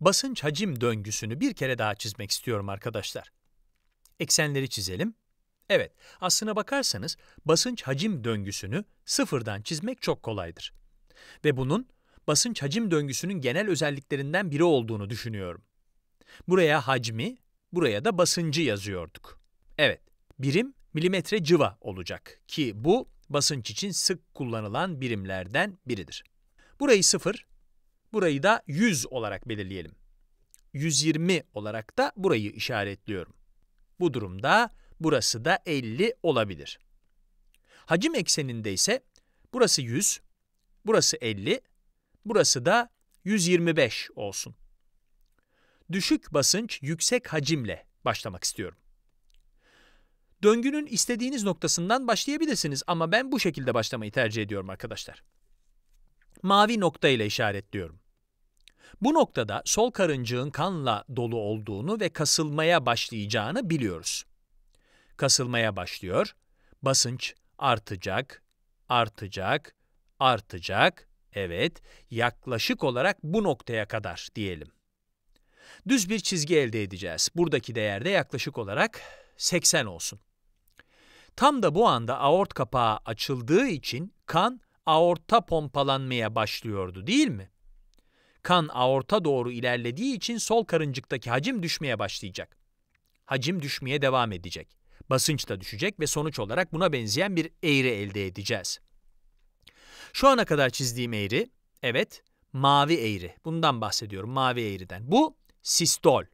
basınç hacim döngüsünü bir kere daha çizmek istiyorum arkadaşlar. Eksenleri çizelim. Evet, aslına bakarsanız basınç hacim döngüsünü sıfırdan çizmek çok kolaydır. Ve bunun basınç hacim döngüsünün genel özelliklerinden biri olduğunu düşünüyorum. Buraya hacmi, buraya da basıncı yazıyorduk. Evet, birim milimetre civa olacak ki bu basınç için sık kullanılan birimlerden biridir. Burayı sıfır, Burayı da 100 olarak belirleyelim. 120 olarak da burayı işaretliyorum. Bu durumda burası da 50 olabilir. Hacim ekseninde ise burası 100, burası 50, burası da 125 olsun. Düşük basınç yüksek hacimle başlamak istiyorum. Döngünün istediğiniz noktasından başlayabilirsiniz ama ben bu şekilde başlamayı tercih ediyorum arkadaşlar mavi nokta ile işaretliyorum. Bu noktada sol karıncığın kanla dolu olduğunu ve kasılmaya başlayacağını biliyoruz. Kasılmaya başlıyor, basınç artacak, artacak, artacak, evet, yaklaşık olarak bu noktaya kadar diyelim. Düz bir çizgi elde edeceğiz. Buradaki değerde yaklaşık olarak 80 olsun. Tam da bu anda aort kapağı açıldığı için kan aorta pompalanmaya başlıyordu değil mi? Kan aorta doğru ilerlediği için sol karıncıktaki hacim düşmeye başlayacak. Hacim düşmeye devam edecek. Basınç da düşecek ve sonuç olarak buna benzeyen bir eğri elde edeceğiz. Şu ana kadar çizdiğim eğri, evet, mavi eğri. Bundan bahsediyorum, mavi eğriden. Bu sistol.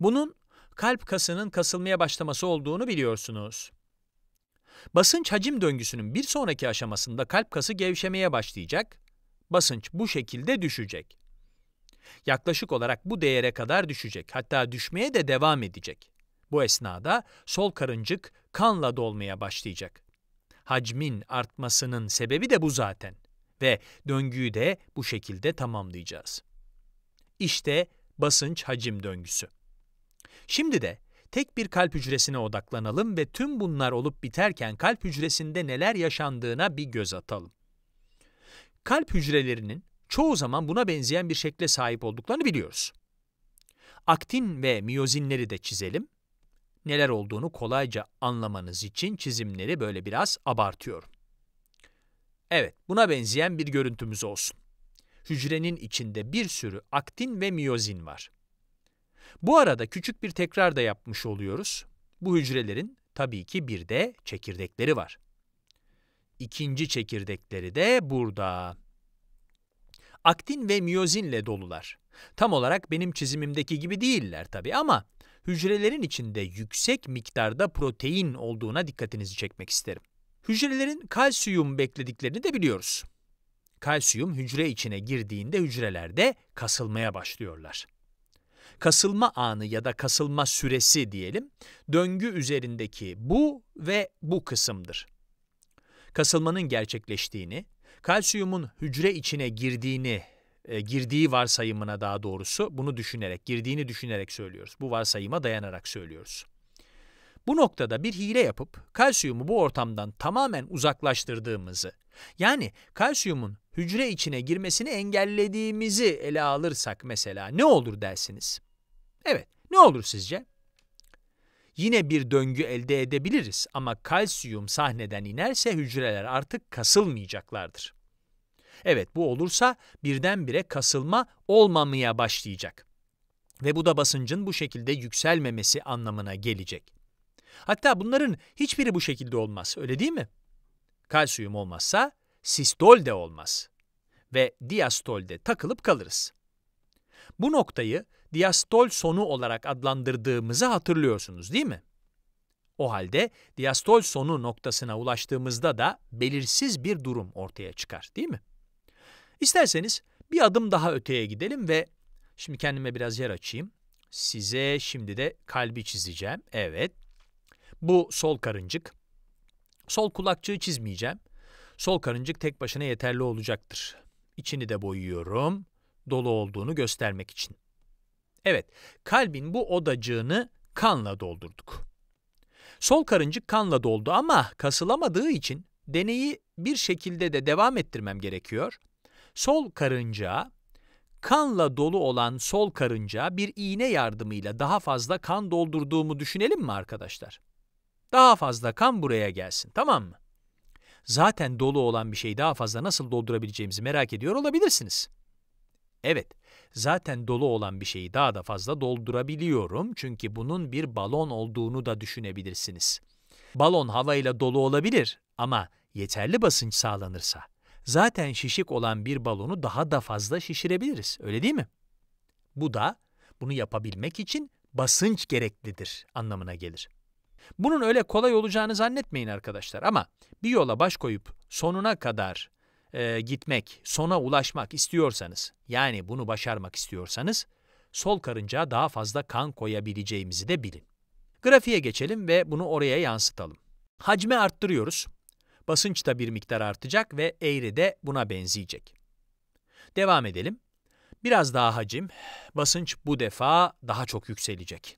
Bunun kalp kasının kasılmaya başlaması olduğunu biliyorsunuz. Basınç hacim döngüsünün bir sonraki aşamasında kalp kası gevşemeye başlayacak, basınç bu şekilde düşecek. Yaklaşık olarak bu değere kadar düşecek, hatta düşmeye de devam edecek. Bu esnada sol karıncık kanla dolmaya başlayacak. Hacmin artmasının sebebi de bu zaten ve döngüyü de bu şekilde tamamlayacağız. İşte basınç hacim döngüsü. Şimdi de Tek bir kalp hücresine odaklanalım ve tüm bunlar olup biterken kalp hücresinde neler yaşandığına bir göz atalım. Kalp hücrelerinin çoğu zaman buna benzeyen bir şekle sahip olduklarını biliyoruz. Aktin ve miyozinleri de çizelim. Neler olduğunu kolayca anlamanız için çizimleri böyle biraz abartıyorum. Evet, buna benzeyen bir görüntümüz olsun. Hücrenin içinde bir sürü aktin ve miyozin var. Bu arada küçük bir tekrar da yapmış oluyoruz. Bu hücrelerin tabii ki bir de çekirdekleri var. İkinci çekirdekleri de burada. Aktin ve miyozinle dolular. Tam olarak benim çizimimdeki gibi değiller tabii ama hücrelerin içinde yüksek miktarda protein olduğuna dikkatinizi çekmek isterim. Hücrelerin kalsiyum beklediklerini de biliyoruz. Kalsiyum hücre içine girdiğinde hücrelerde kasılmaya başlıyorlar kasılma anı ya da kasılma süresi diyelim, döngü üzerindeki bu ve bu kısımdır. Kasılmanın gerçekleştiğini, kalsiyumun hücre içine girdiğini e, girdiği varsayımına daha doğrusu bunu düşünerek, girdiğini düşünerek söylüyoruz. Bu varsayıma dayanarak söylüyoruz. Bu noktada bir hile yapıp kalsiyumu bu ortamdan tamamen uzaklaştırdığımızı, yani kalsiyumun hücre içine girmesini engellediğimizi ele alırsak mesela ne olur dersiniz? Evet, ne olur sizce? Yine bir döngü elde edebiliriz ama kalsiyum sahneden inerse hücreler artık kasılmayacaklardır. Evet bu olursa birdenbire kasılma olmamaya başlayacak. Ve bu da basıncın bu şekilde yükselmemesi anlamına gelecek. Hatta bunların hiçbiri bu şekilde olmaz öyle değil mi? Kalsiyum olmazsa sistol de olmaz ve diastol de takılıp kalırız. Bu noktayı diastol sonu olarak adlandırdığımızı hatırlıyorsunuz değil mi? O halde diastol sonu noktasına ulaştığımızda da belirsiz bir durum ortaya çıkar değil mi? İsterseniz bir adım daha öteye gidelim ve şimdi kendime biraz yer açayım. Size şimdi de kalbi çizeceğim. Evet. Bu sol karıncık. Sol kulakçığı çizmeyeceğim. Sol karıncık tek başına yeterli olacaktır. İçini de boyuyorum. Dolu olduğunu göstermek için. Evet, kalbin bu odacığını kanla doldurduk. Sol karıncık kanla doldu ama kasılamadığı için deneyi bir şekilde de devam ettirmem gerekiyor. Sol karıncağa, kanla dolu olan sol karıncağa bir iğne yardımıyla daha fazla kan doldurduğumu düşünelim mi arkadaşlar? Daha fazla kan buraya gelsin, tamam mı? Zaten dolu olan bir şeyi daha fazla nasıl doldurabileceğimizi merak ediyor olabilirsiniz. Evet, zaten dolu olan bir şeyi daha da fazla doldurabiliyorum çünkü bunun bir balon olduğunu da düşünebilirsiniz. Balon havayla dolu olabilir ama yeterli basınç sağlanırsa zaten şişik olan bir balonu daha da fazla şişirebiliriz, öyle değil mi? Bu da bunu yapabilmek için basınç gereklidir anlamına gelir. Bunun öyle kolay olacağını zannetmeyin arkadaşlar ama bir yola baş koyup sonuna kadar e, gitmek, sona ulaşmak istiyorsanız, yani bunu başarmak istiyorsanız, sol karıncaya daha fazla kan koyabileceğimizi de bilin. Grafiğe geçelim ve bunu oraya yansıtalım. Hacmi arttırıyoruz. Basınç da bir miktar artacak ve eğri de buna benzeyecek. Devam edelim. Biraz daha hacim, basınç bu defa daha çok yükselecek.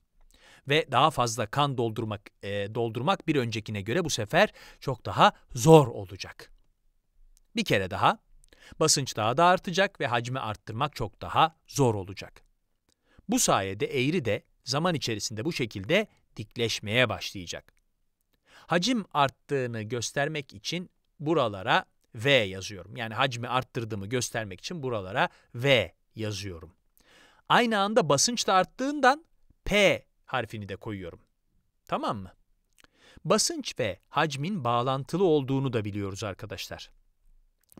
Ve daha fazla kan doldurmak, e, doldurmak bir öncekine göre bu sefer çok daha zor olacak. Bir kere daha basınç daha da artacak ve hacmi arttırmak çok daha zor olacak. Bu sayede eğri de zaman içerisinde bu şekilde dikleşmeye başlayacak. Hacim arttığını göstermek için buralara V yazıyorum. Yani hacmi arttırdığımı göstermek için buralara V yazıyorum. Aynı anda basınç da arttığından P harfini de koyuyorum. Tamam mı? Basınç ve hacmin bağlantılı olduğunu da biliyoruz arkadaşlar.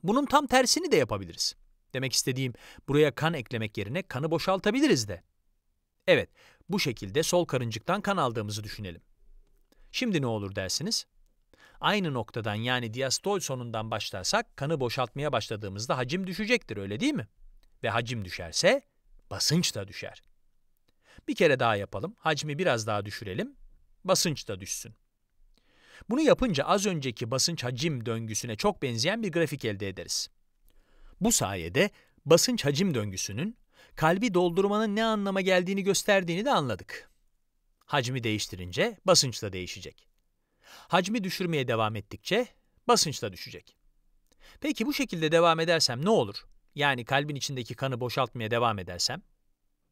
Bunun tam tersini de yapabiliriz. Demek istediğim buraya kan eklemek yerine kanı boşaltabiliriz de. Evet, bu şekilde sol karıncıktan kan aldığımızı düşünelim. Şimdi ne olur dersiniz? Aynı noktadan yani diastol sonundan başlarsak kanı boşaltmaya başladığımızda hacim düşecektir öyle değil mi? Ve hacim düşerse basınç da düşer. Bir kere daha yapalım. Hacmi biraz daha düşürelim. Basınç da düşsün. Bunu yapınca az önceki basınç hacim döngüsüne çok benzeyen bir grafik elde ederiz. Bu sayede basınç hacim döngüsünün kalbi doldurmanın ne anlama geldiğini gösterdiğini de anladık. Hacmi değiştirince basınç da değişecek. Hacmi düşürmeye devam ettikçe basınç da düşecek. Peki bu şekilde devam edersem ne olur? Yani kalbin içindeki kanı boşaltmaya devam edersem?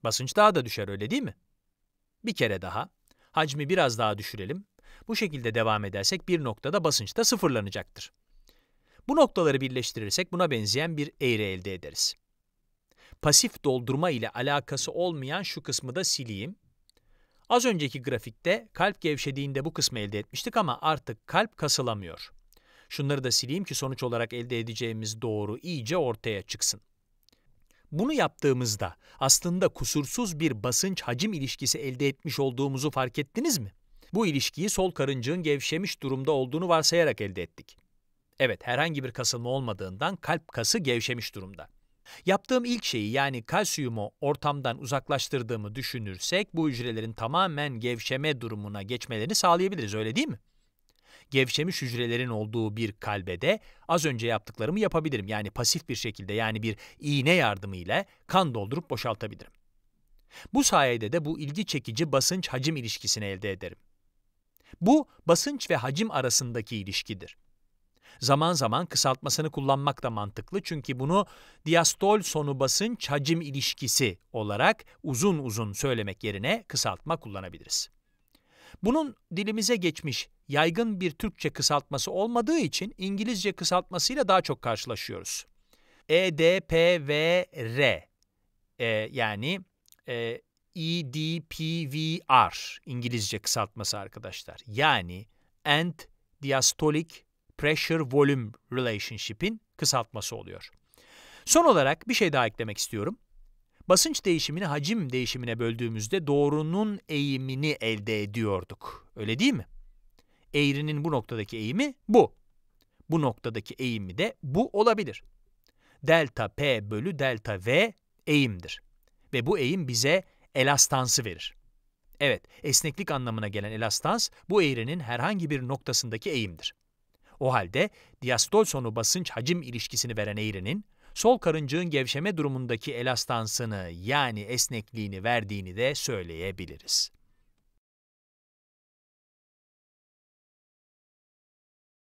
Basınç daha da düşer öyle değil mi? Bir kere daha, hacmi biraz daha düşürelim bu şekilde devam edersek bir noktada basınç da sıfırlanacaktır. Bu noktaları birleştirirsek buna benzeyen bir eğri elde ederiz. Pasif doldurma ile alakası olmayan şu kısmı da sileyim. Az önceki grafikte kalp gevşediğinde bu kısmı elde etmiştik ama artık kalp kasılamıyor. Şunları da sileyim ki sonuç olarak elde edeceğimiz doğru iyice ortaya çıksın. Bunu yaptığımızda aslında kusursuz bir basınç hacim ilişkisi elde etmiş olduğumuzu fark ettiniz mi? Bu ilişkiyi sol karıncığın gevşemiş durumda olduğunu varsayarak elde ettik. Evet, herhangi bir kasılma olmadığından kalp kası gevşemiş durumda. Yaptığım ilk şeyi yani kalsiyumu ortamdan uzaklaştırdığımı düşünürsek bu hücrelerin tamamen gevşeme durumuna geçmelerini sağlayabiliriz öyle değil mi? Gevşemiş hücrelerin olduğu bir kalbe de az önce yaptıklarımı yapabilirim. Yani pasif bir şekilde yani bir iğne yardımıyla kan doldurup boşaltabilirim. Bu sayede de bu ilgi çekici basınç hacim ilişkisini elde ederim. Bu basınç ve hacim arasındaki ilişkidir. Zaman zaman kısaltmasını kullanmak da mantıklı çünkü bunu diastol sonu basınç hacim ilişkisi olarak uzun uzun söylemek yerine kısaltma kullanabiliriz. Bunun dilimize geçmiş yaygın bir Türkçe kısaltması olmadığı için İngilizce kısaltmasıyla daha çok karşılaşıyoruz. EDPVR e, yani e, EDPVR İngilizce kısaltması arkadaşlar. Yani End Diastolic Pressure Volume Relationship'in kısaltması oluyor. Son olarak bir şey daha eklemek istiyorum. Basınç değişimini hacim değişimine böldüğümüzde doğrunun eğimini elde ediyorduk. Öyle değil mi? Eğrinin bu noktadaki eğimi bu. Bu noktadaki eğimi de bu olabilir. Delta P bölü delta V eğimdir. Ve bu eğim bize elastansı verir. Evet, esneklik anlamına gelen elastans bu eğrinin herhangi bir noktasındaki eğimdir. O halde diastol sonu basınç hacim ilişkisini veren eğrinin sol karıncığın gevşeme durumundaki elastansını yani esnekliğini verdiğini de söyleyebiliriz.